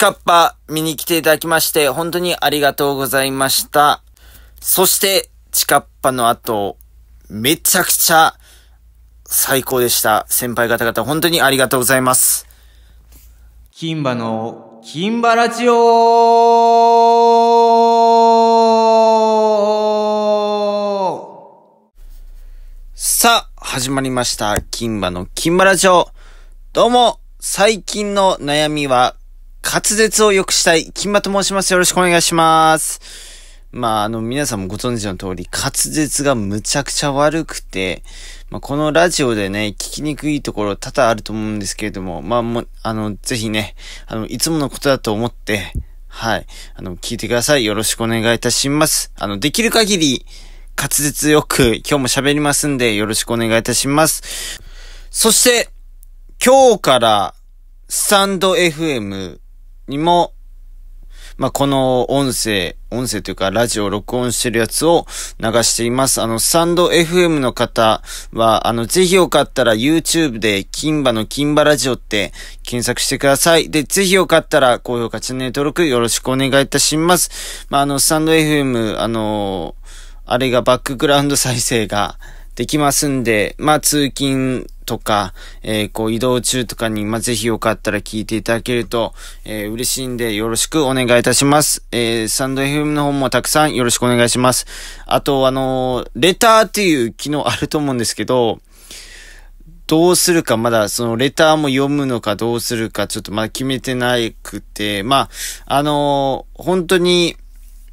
カっパ見に来ていただきまして、本当にありがとうございました。そして、チカッパの後、めちゃくちゃ最高でした。先輩方々、本当にありがとうございます。キンバの、キンバラジオさあ、始まりました。キンバのキンバラジオ。どうも、最近の悩みは滑舌を良くしたい、金馬と申します。よろしくお願いします。まあ、あの、皆さんもご存知の通り、滑舌がむちゃくちゃ悪くて、まあ、このラジオでね、聞きにくいところ多々あると思うんですけれども、まあ、もあの、ぜひね、あの、いつものことだと思って、はい、あの、聞いてください。よろしくお願いいたします。あの、できる限り、滑舌よく、今日も喋りますんで、よろしくお願いいたします。そして、今日から、スタンド FM にも、まあ、この音声、音声というかラジオを録音してるやつを流しています。あの、サンド FM の方は、あの、ぜひよかったら YouTube で金馬の金馬ラジオって検索してください。で、ぜひよかったら高評価、チャンネル登録よろしくお願いいたします。まあ、あの、サンド FM、あのー、あれがバックグラウンド再生が、できますんで、まあ、通勤とか、えー、こう移動中とかに、まあ、ぜひよかったら聞いていただけると、えー、嬉しいんでよろしくお願いいたします。えー、サンド FM の方もたくさんよろしくお願いします。あと、あのレターっていう機能あると思うんですけど、どうするか、まだそのレターも読むのかどうするか、ちょっとまだ決めてなくて、まあ、あのー、本当に、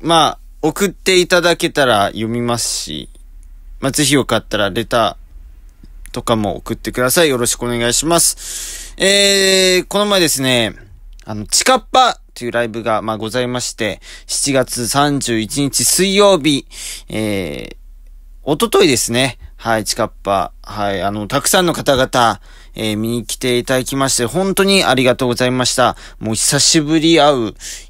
まあ、送っていただけたら読みますし、まあ、ぜひよかったらレターとかも送ってください。よろしくお願いします。えー、この前ですね、あの、チカッパというライブが、まあ、ございまして、7月31日水曜日、えー、おとといですね。はい、チカッパ。はい、あの、たくさんの方々、えー、見に来ていただきまして、本当にありがとうございました。もう久しぶり会う、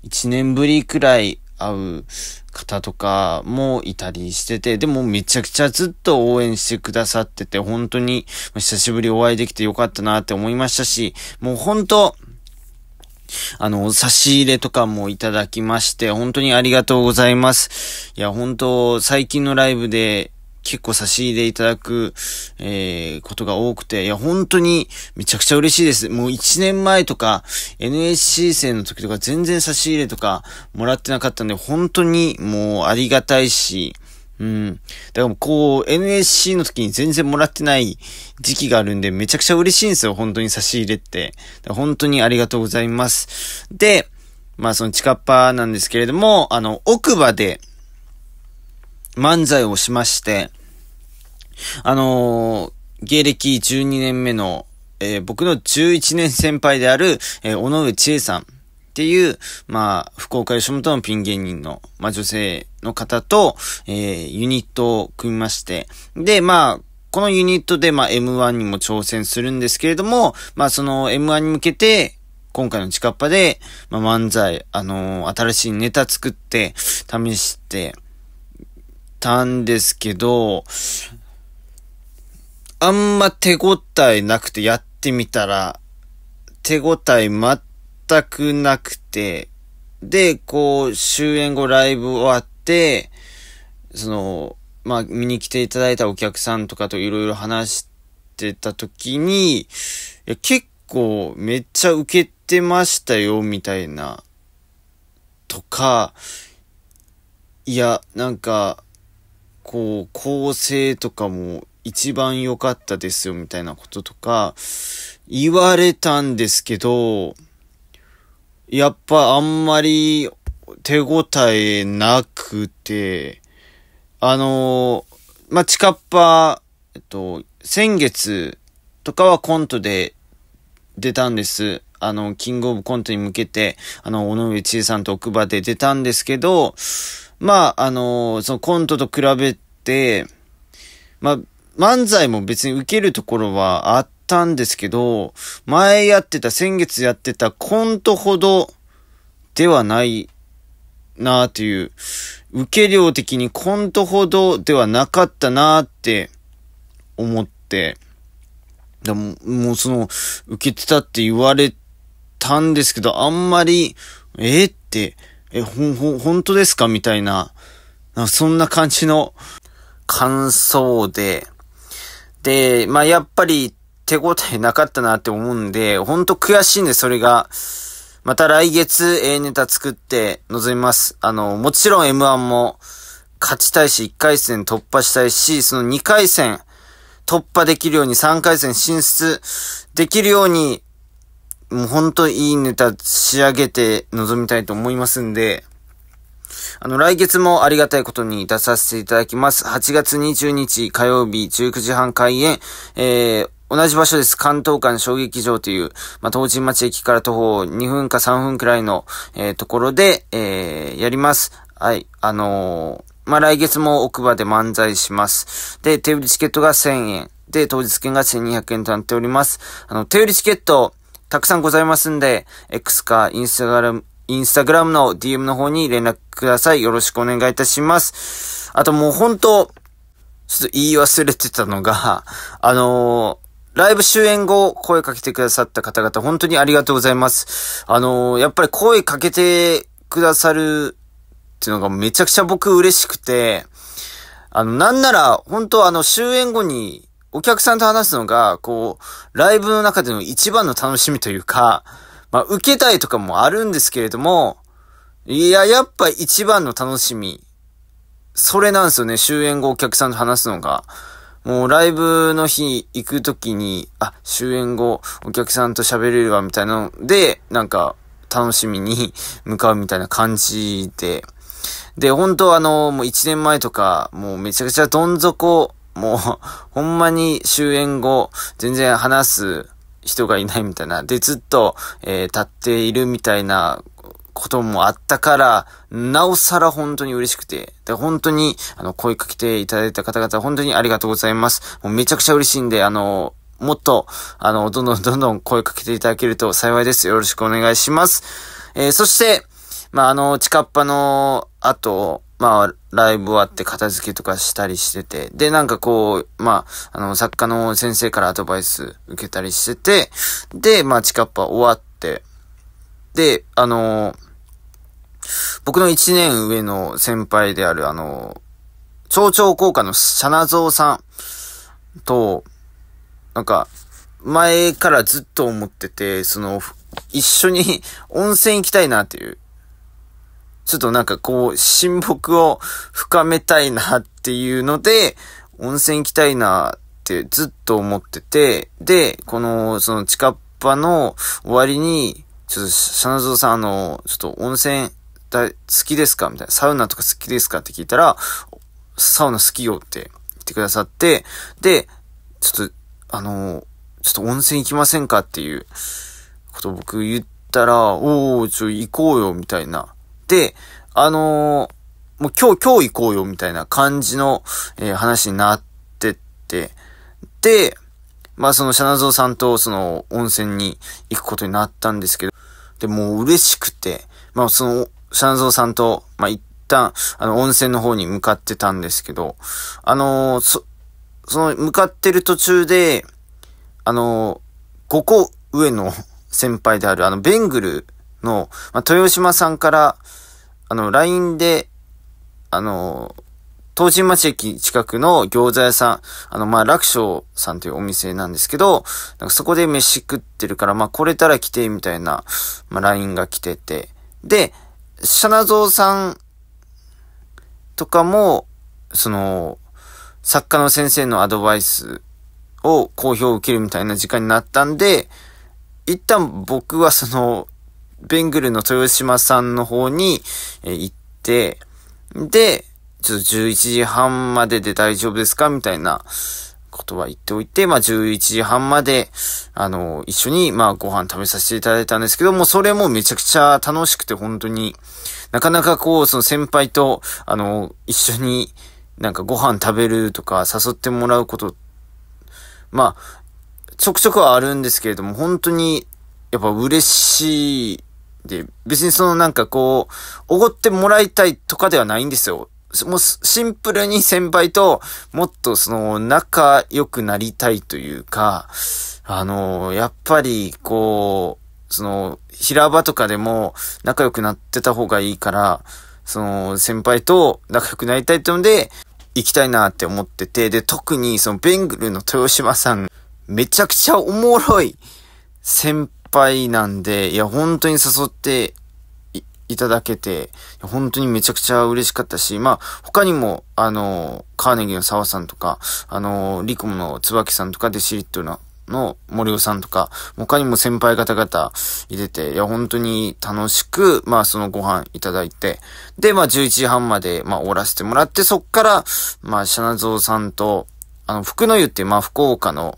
1年ぶりくらい会う方とかもいたりしてて、でもめちゃくちゃずっと応援してくださってて、本当に久しぶりお会いできてよかったなって思いましたし、もう本当、あの、差し入れとかもいただきまして、本当にありがとうございます。いや、本当、最近のライブで、結構差し入れいただく、えー、ことが多くて、いや、本当にめちゃくちゃ嬉しいです。もう1年前とか、NSC 生の時とか全然差し入れとかもらってなかったんで、本当にもうありがたいし、うん。だからこう、NSC の時に全然もらってない時期があるんで、めちゃくちゃ嬉しいんですよ、本当に差し入れって。本当にありがとうございます。で、まあそのチカッパなんですけれども、あの、奥歯で、漫才をしまして、あのー、芸歴12年目の、えー、僕の11年先輩である、えー、尾上千恵さんっていう、まあ、福岡吉本のピン芸人の、まあ、女性の方と、えー、ユニットを組みまして、で、まあ、このユニットで、まあ、M1 にも挑戦するんですけれども、まあ、その M1 に向けて、今回のチカッパで、まあ、漫才、あのー、新しいネタ作って、試して、たんですけど、あんま手応えなくてやってみたら、手応え全くなくて、で、こう、終演後ライブ終わって、その、まあ、見に来ていただいたお客さんとかといろいろ話してた時に、いや結構めっちゃ受けてましたよ、みたいな、とか、いや、なんか、こう、構成とかも一番良かったですよみたいなこととか言われたんですけど、やっぱあんまり手応えなくて、あのー、まあ、チカッパ、えっと、先月とかはコントで出たんです。あの、キングオブコントに向けて、あの、尾上千恵さんと奥歯で出たんですけど、まあ、あのー、そのコントと比べて、まあ、漫才も別に受けるところはあったんですけど、前やってた、先月やってたコントほどではないなあという、受け量的にコントほどではなかったなあって思って、でも、もうその、受けてたって言われたんですけど、あんまり、えー、ってえ、ほ、ほ、本当ですかみたいな、なそんな感じの感想で、で、まあ、やっぱり手応えなかったなって思うんで、ほんと悔しいんで、それが。また来月、A ネタ作って臨みます。あの、もちろん M1 も勝ちたいし、1回戦突破したいし、その2回戦突破できるように3回戦進出できるように、もうほんといいネタ仕上げて臨みたいと思いますんで、あの、来月もありがたいことに出させていただきます。8月20日火曜日19時半開演、えー、同じ場所です。関東間衝撃場という、まあ、東神町駅から徒歩2分か3分くらいの、えー、ところで、えー、やります。はい、あのー、まあ、来月も奥歯で漫才します。で、手売りチケットが1000円。で、当日券が1200円となっております。あの、手売りチケット、たくさんございますんで、X かインスタグラム、インスタグラムの DM の方に連絡ください。よろしくお願いいたします。あともう本当ちょっと言い忘れてたのが、あのー、ライブ終演後、声かけてくださった方々、本当にありがとうございます。あのー、やっぱり声かけてくださるっていうのがめちゃくちゃ僕嬉しくて、あの、なんなら、本当あの、終演後に、お客さんと話すのが、こう、ライブの中での一番の楽しみというか、まあ、受けたいとかもあるんですけれども、いや、やっぱ一番の楽しみ、それなんですよね、終演後お客さんと話すのが。もうライブの日行くときに、あ、終演後お客さんと喋れるわみたいなので、なんか楽しみに 向かうみたいな感じで。で、本当あの、もう1年前とか、もうめちゃくちゃどん底もう、ほんまに終演後、全然話す人がいないみたいな。で、ずっと、えー、立っているみたいなこともあったから、なおさら本当に嬉しくて。で、本当に、あの、声かけていただいた方々、本当にありがとうございます。もうめちゃくちゃ嬉しいんで、あの、もっと、あの、どんどんどんどん声かけていただけると幸いです。よろしくお願いします。えー、そして、まあ、あの、近っ端の後、まあ、ライブ終わって片付けとかしたりしてて、で、なんかこう、まあ、あの、作家の先生からアドバイス受けたりしてて、で、まあ、チカッパ終わって、で、あのー、僕の一年上の先輩である、あのー、蝶々効果のシャナゾウさんと、なんか、前からずっと思ってて、その、一緒に温泉行きたいなっていうちょっとなんかこう、親睦を深めたいなっていうので、温泉行きたいなってずっと思ってて、で、この、その近っ端の終わりに、ちょっと、シャナゾウさん、あの、ちょっと温泉大好きですかみたいな、サウナとか好きですかって聞いたら、サウナ好きよって言ってくださって、で、ちょっと、あの、ちょっと温泉行きませんかっていうことを僕言ったら、おー、ちょ、行こうよ、みたいなで、、あのー、もう今日、今日行こうよみたいな感じの、えー、話になってって、で、まあそのシャナゾウさんとその温泉に行くことになったんですけど、で、もう嬉しくて、まあその、シャナゾウさんと、まあ一旦、あの、温泉の方に向かってたんですけど、あのー、そ、その、向かってる途中で、あのー、こ上の 先輩である、あの、ベングルの、まあ、豊島さんから、あの、LINE で、あの、東神町駅近くの餃子屋さん、あの、まあ、楽勝さんというお店なんですけど、なんかそこで飯食ってるから、まあ、来れたら来て、みたいな、まあ、LINE が来てて。で、シャナさんとかも、その、作家の先生のアドバイスを公表を受けるみたいな時間になったんで、一旦僕はその、ベングルの豊島さんの方に、え行って、で、ちょっと11時半までで大丈夫ですかみたいなことは言っておいて、まあ11時半まで、あの、一緒に、まあご飯食べさせていただいたんですけども、それもめちゃくちゃ楽しくて、本当に、なかなかこう、その先輩と、あの、一緒になんかご飯食べるとか誘ってもらうこと、まあ、ちょくちょくはあるんですけれども、本当に、やっぱ嬉しいで、別にそのなんかこう、おごってもらいたいとかではないんですよ。もうシンプルに先輩ともっとその仲良くなりたいというか、あの、やっぱりこう、その平場とかでも仲良くなってた方がいいから、その先輩と仲良くなりたいってので、行きたいなって思ってて、で、特にそのベングルの豊島さん、めちゃくちゃおもろい先ぱいなんで、いや、本当に誘っていただけて、本当にめちゃくちゃ嬉しかったし、まあ、他にも、あの、カーネギーの沢さんとか、あの、リコムの椿さんとか、デシリットの、の森尾さんとか、他にも先輩方々入れて、いや、本当に楽しく、まあ、そのご飯いただいて、で、まあ、11時半まで、まあ、おらせてもらって、そっから、まあ、シャナゾウさんと、あの、福の湯って、まあ、福岡の、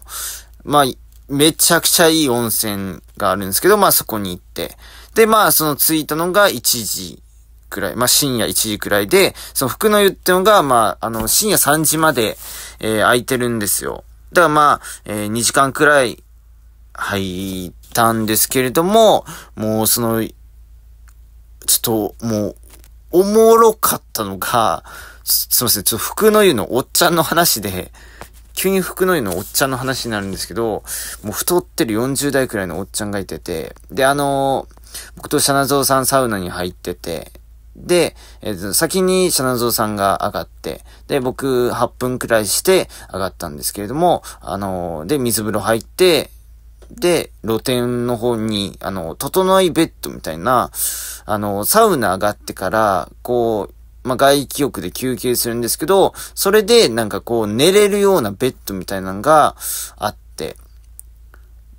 まあ、めちゃくちゃいい温泉があるんですけど、まあそこに行って。で、まあその着いたのが1時くらい、まあ深夜1時くらいで、その服の湯ってのが、まああの深夜3時まで、えー、空いてるんですよ。だからまあ、えー、2時間くらい入ったんですけれども、もうその、ちょっともう、おもろかったのが、すみません、ちょっと服の湯のおっちゃんの話で、急に服の湯のおっちゃんの話になるんですけど、もう太ってる40代くらいのおっちゃんがいてて、で、あのー、僕とシャナゾウさんサウナに入ってて、で、えっ、ー、と、先にシャナゾウさんが上がって、で、僕8分くらいして上がったんですけれども、あのー、で、水風呂入って、で、露天の方に、あの、整いベッドみたいな、あの、サウナ上がってから、こう、まあ、外気浴で休憩するんですけど、それでなんかこう寝れるようなベッドみたいなのがあって、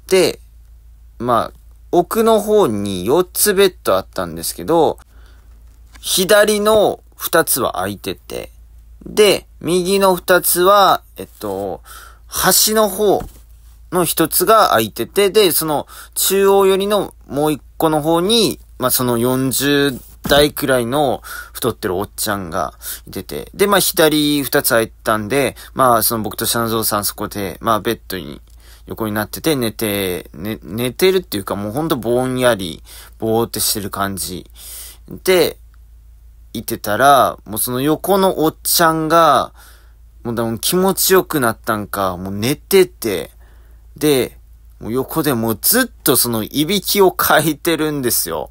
で、まあ、奥の方に4つベッドあったんですけど、左の2つは空いてて、で、右の2つは、えっと、端の方の1つが空いてて、で、その中央寄りのもう1個の方に、まあ、その40体くらいの太ってるおっちゃんがいてて、で、まあ左二つ空いたんで、まあその僕とシャンゾウさんそこで、まあベッドに横になってて寝て、ね、寝てるっていうかもうほんとぼんやり、ぼーってしてる感じ。で、いてたら、もうその横のおっちゃんが、もうでも気持ちよくなったんか、もう寝てて、で、もう横でもうずっとそのいびきをかいてるんですよ。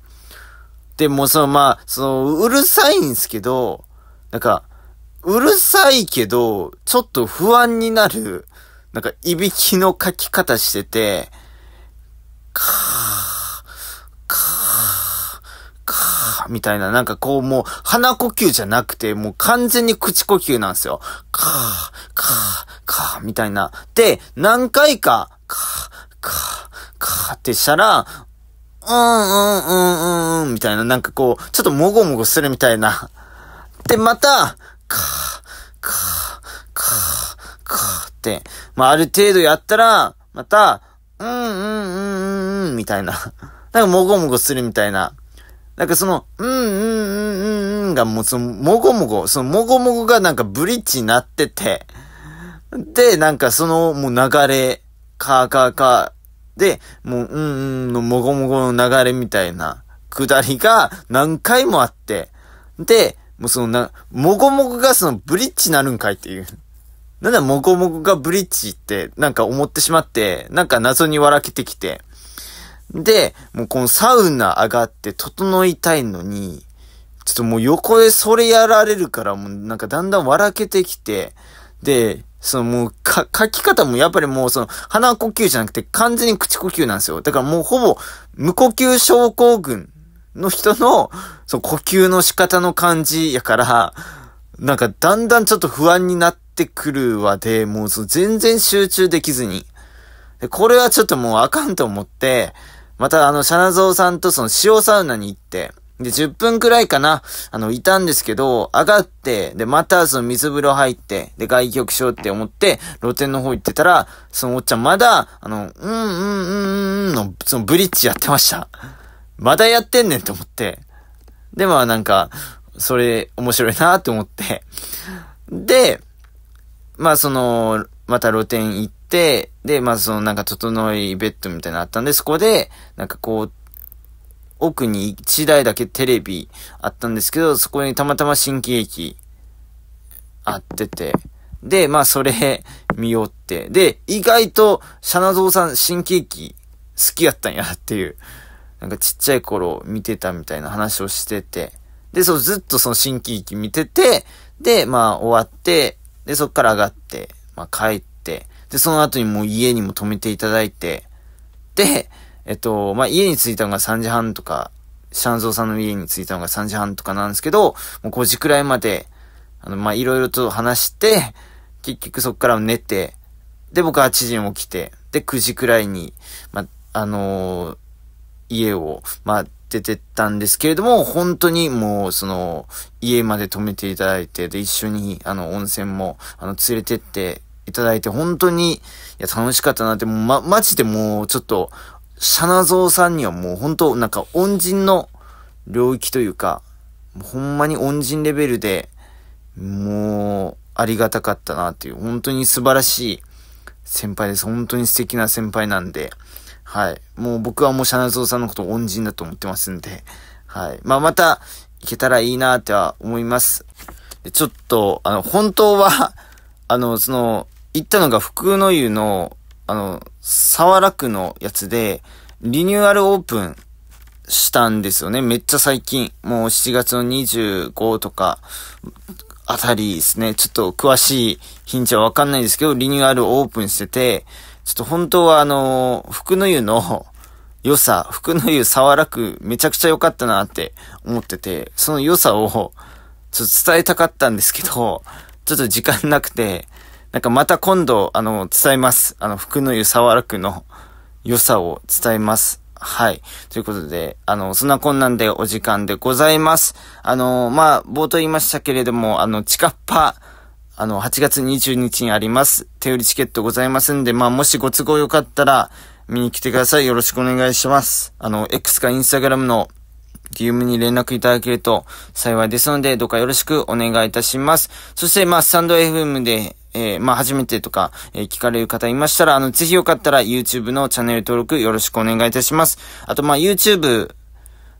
でもそのまあ、その、うるさいんですけど、なんか、うるさいけど、ちょっと不安になる、なんか、いびきの書き方してて、かー、かー、かー、みたいな、なんかこうもう鼻呼吸じゃなくて、もう完全に口呼吸なんですよ。かー、かー、かー、みたいな。で、何回か、かー、かー、かーってしたら、うんうんうんうん、うん、みたいな、なんかこう、ちょっともごもごするみたいな。で、また、かー、かー、かー、かーって、まあ、ある程度やったら、また、うんうんうんうん、みたいな。なんかもごもごするみたいな。なんかその、うんうんうんうんうんがもうその、もごもご、そのもごもごがなんかブリッジになってて、で、なんかその、もう流れ、かーかーカで、もう、うんうんのもごもごの流れみたいな、くだりが何回もあって、で、もうそのな、もごもごがそのブリッジなるんかいっていう。なんだもごもごがブリッジってなんか思ってしまって、なんか謎に笑けてきて。で、もうこのサウナ上がって整いたいのに、ちょっともう横でそれやられるからもうなんかだんだん笑けてきて、で、そのもう、か、書き方もやっぱりもうその、鼻呼吸じゃなくて完全に口呼吸なんですよ。だからもうほぼ、無呼吸症候群の人の、そう、呼吸の仕方の感じやから、なんかだんだんちょっと不安になってくるわで、もうその全然集中できずに。で、これはちょっともうあかんと思って、またあの、シャナゾウさんとその塩サウナに行って、で、10分くらいかな、あの、いたんですけど、上がって、で、またその水風呂入って、で、外局しようって思って、露店の方行ってたら、そのおっちゃんまだ、あの、うんうんうんうんの、そのブリッジやってました。まだやってんねんと思って。で、まあなんか、それ面白いなって思って。で、まあその、また露店行って、で、まあそのなんか整いベッドみたいなのあったんで、そこで、なんかこう、奥に1台だけテレビあったんですけど、そこにたまたま新喜劇あってて、で、まあそれ見よって、で、意外とシャナゾウさん新喜劇好きやったんやっていう、なんかちっちゃい頃見てたみたいな話をしてて、で、そうずっとその新喜劇見てて、で、まあ終わって、で、そっから上がって、まあ帰って、で、その後にもう家にも泊めていただいて、で、えっと、まあ、家に着いたのが3時半とか、シャンゾーさんの家に着いたのが3時半とかなんですけど、もう5時くらいまで、あの、ま、いろいろと話して、結局そっから寝て、で、僕8時に起きて、で、9時くらいに、ま、あのー、家を、まあ、出てったんですけれども、本当にもう、その、家まで泊めていただいて、で、一緒に、あの、温泉も、あの、連れてっていただいて、本当に、いや、楽しかったなって、ま、マジでもう、ちょっと、シャナゾウさんにはもう本当なんか恩人の領域というか、ほんまに恩人レベルで、もう、ありがたかったなっていう、本当に素晴らしい先輩です。本当に素敵な先輩なんで、はい。もう僕はもうシャナゾウさんのことを恩人だと思ってますんで、はい。まあ、また、いけたらいいなっては思います。で、ちょっと、あの、本当はあの、その、行ったのが福の湯の、あの、沢楽のやつで、リニューアルオープンしたんですよね。めっちゃ最近。もう7月の25とか、あたりですね。ちょっと詳しい品種はわかんないですけど、リニューアルオープンしてて、ちょっと本当はあの、福の湯の 良さ、福の湯沢楽めちゃくちゃ良かったなって思ってて、その良さをちょっと伝えたかったんですけど、ちょっと時間なくて、なんかまた今度、あの、伝えます。あの、福の湯沢楽の良さを伝えます。はい。ということで、あの、そんな困難でお時間でございます。あの、まあ、冒頭言いましたけれども、あの、チカッパ、あの、8月20日にあります。手売りチケットございますんで、まあ、もしご都合よかったら、見に来てください。よろしくお願いします。あの、X か Instagram の DM に連絡いただけると幸いですので、どうかよろしくお願いいたします。そして、まあ、スタンド FM で、えー、まあ、初めてとか、えー、聞かれる方いましたら、あの、ぜひよかったら YouTube のチャンネル登録よろしくお願いいたします。あと、まあ、YouTube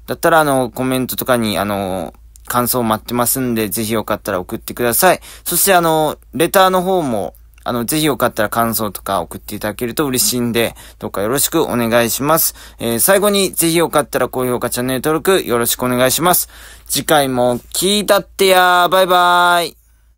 だったら、あの、コメントとかに、あの、感想待ってますんで、ぜひよかったら送ってください。そして、あの、レターの方も、あの、ぜひよかったら感想とか送っていただけると嬉しいんで、どうかよろしくお願いします。えー、最後に、ぜひよかったら高評価、チャンネル登録よろしくお願いします。次回も聞いたってやー、バイバーイ。